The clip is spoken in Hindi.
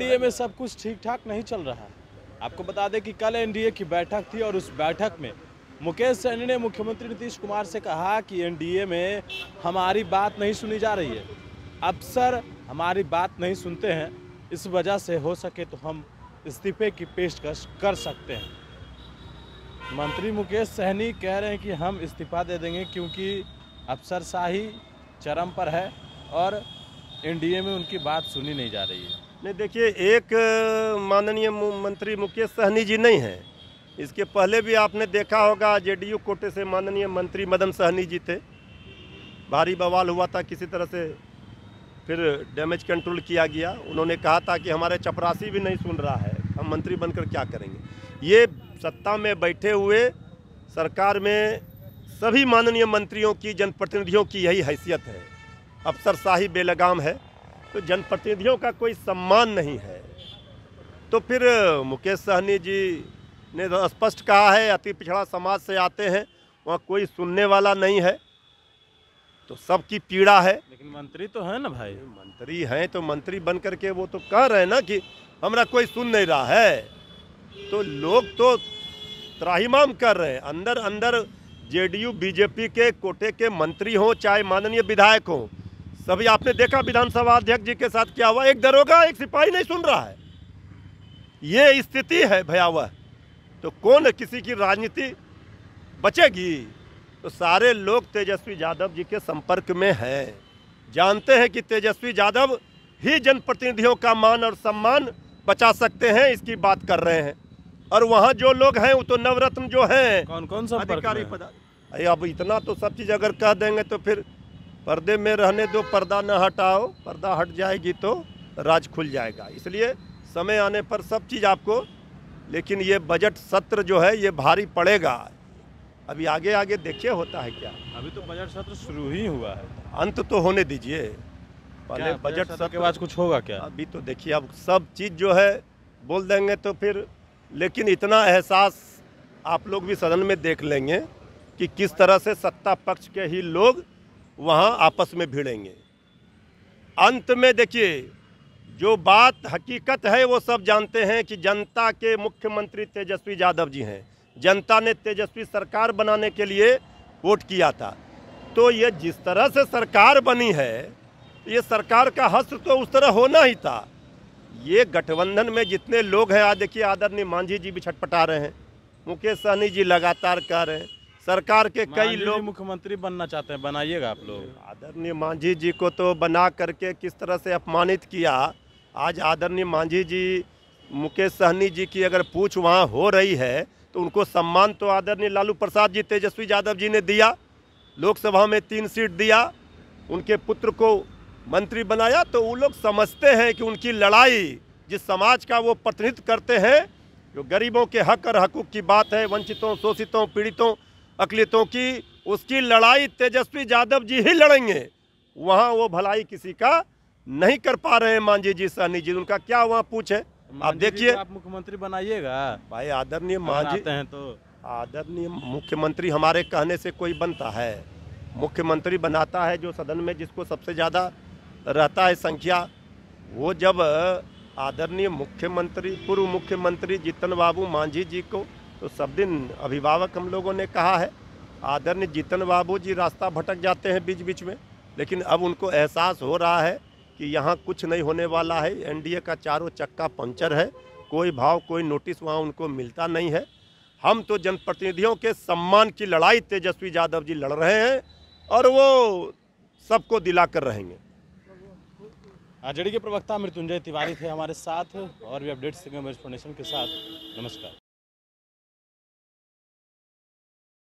एनडीए में सब कुछ ठीक ठाक नहीं चल रहा है आपको बता दें कि कल एनडीए की बैठक थी और उस बैठक में मुकेश सैनी ने मुख्यमंत्री नीतीश कुमार से कहा कि एनडीए में हमारी बात नहीं सुनी जा रही है अफसर हमारी बात नहीं सुनते हैं इस वजह से हो सके तो हम इस्तीफे की पेशकश कर सकते हैं मंत्री मुकेश सहनी कह रहे हैं कि हम इस्तीफा दे देंगे क्योंकि अफसरशाही चरम पर है और एनडीए में उनकी बात सुनी नहीं जा रही है नहीं देखिए एक माननीय मंत्री मुकेश सहनी जी नहीं हैं इसके पहले भी आपने देखा होगा जेडीयू कोटे से माननीय मंत्री मदन सहनी जी थे भारी बवाल हुआ था किसी तरह से फिर डैमेज कंट्रोल किया गया उन्होंने कहा था कि हमारे चपरासी भी नहीं सुन रहा है हम मंत्री बनकर क्या करेंगे ये सत्ता में बैठे हुए सरकार में सभी माननीय मंत्रियों की जनप्रतिनिधियों की यही हैसियत है अफसर शाही बेलगाम है तो जनप्रतिनिधियों का कोई सम्मान नहीं है तो फिर मुकेश सहनी जी ने तो स्पष्ट कहा है अति पिछड़ा समाज से आते हैं वहाँ कोई सुनने वाला नहीं है तो सबकी पीड़ा है लेकिन मंत्री तो है ना भाई मंत्री हैं तो मंत्री बन करके वो तो कह रहे हैं ना कि हमारा कोई सुन नहीं रहा है तो लोग तो त्राहीमाम कर रहे हैं अंदर अंदर जेडीयू बीजेपी के कोटे के मंत्री हों चाहे माननीय विधायक हों सभी आपने देखा विधानसभा अध्यक्ष जी के साथ क्या हुआ एक दरोगा एक सिपाही नहीं सुन रहा है ये स्थिति है भयावह तो कौन किसी की राजनीति बचेगी तो सारे लोग तेजस्वी यादव जी के संपर्क में हैं जानते हैं कि तेजस्वी यादव ही जनप्रतिनिधियों का मान और सम्मान बचा सकते हैं इसकी बात कर रहे हैं और वहाँ जो लोग हैं वो तो नवरत्न जो हैं कौन कौन सा अधिकारी पदा अब इतना तो सब चीज़ अगर कह देंगे तो फिर पर्दे में रहने दो पर्दा न हटाओ पर्दा हट जाएगी तो राज खुल जाएगा इसलिए समय आने पर सब चीज़ आपको लेकिन ये बजट सत्र जो है ये भारी पड़ेगा अभी आगे आगे देखिए होता है क्या अभी तो बजट सत्र शुरू ही हुआ है अंत तो होने दीजिए पहले बजट सत्र के बाद कुछ होगा क्या अभी तो देखिए अब सब चीज़ जो है बोल देंगे तो फिर लेकिन इतना एहसास आप लोग भी सदन में देख लेंगे कि किस तरह से सत्ता पक्ष के ही लोग वहाँ आपस में भिड़ेंगे अंत में देखिए जो बात हकीकत है वो सब जानते हैं कि जनता के मुख्यमंत्री तेजस्वी यादव जी हैं जनता ने तेजस्वी सरकार बनाने के लिए वोट किया था तो ये जिस तरह से सरकार बनी है ये सरकार का हस्त्र तो उस तरह होना ही था ये गठबंधन में जितने लोग हैं आज देखिए आदरणीय मांझी जी भी छटपटा रहे हैं मुकेश सहनी जी लगातार कह रहे हैं सरकार के कई लोग मुख्यमंत्री बनना चाहते हैं बनाइएगा आप लोग आदरणीय मांझी जी को तो बना करके किस तरह से अपमानित किया आज आदरणीय मांझी जी मुकेश सहनी जी की अगर पूछ वहाँ हो रही है तो उनको सम्मान तो आदरणीय लालू प्रसाद जी तेजस्वी यादव जी ने दिया लोकसभा में तीन सीट दिया उनके पुत्र को मंत्री बनाया तो वो लोग समझते हैं कि उनकी लड़ाई जिस समाज का वो प्रतिनिधित्व करते हैं जो गरीबों के हक और हकूक की बात है वंचितों शोषितों पीड़ितों अकलितों की उसकी लड़ाई तेजस्वी यादव जी ही लड़ेंगे वहाँ वो भलाई किसी का नहीं कर पा रहे हैं मांझी जी सहनी जी उनका क्या वहाँ पूछे आप देखिए आप मुख्यमंत्री बनाइएगा भाई आदरणीय मांझी हैं तो आदरणीय मुख्यमंत्री हमारे कहने से कोई बनता है मुख्यमंत्री बनाता है जो सदन में जिसको सबसे ज़्यादा रहता है संख्या वो जब आदरणीय मुख्यमंत्री पूर्व मुख्यमंत्री जीतन बाबू मांझी जी को तो सब दिन अभिभावक हम लोगों ने कहा है आदरणीय जीतन बाबू जी रास्ता भटक जाते हैं बीच बीच में लेकिन अब उनको एहसास हो रहा है कि यहाँ कुछ नहीं होने वाला है एनडीए का चारों चक्का पंक्चर है कोई भाव कोई नोटिस वहाँ उनको मिलता नहीं है हम तो जनप्रतिनिधियों के सम्मान की लड़ाई तेजस्वी यादव जी लड़ रहे हैं और वो सबको दिला कर रहेंगे आरजेडी के प्रवक्ता मृत्युंजय तिवारी थे हमारे साथ और भी अपडेट्स के साथ नमस्कार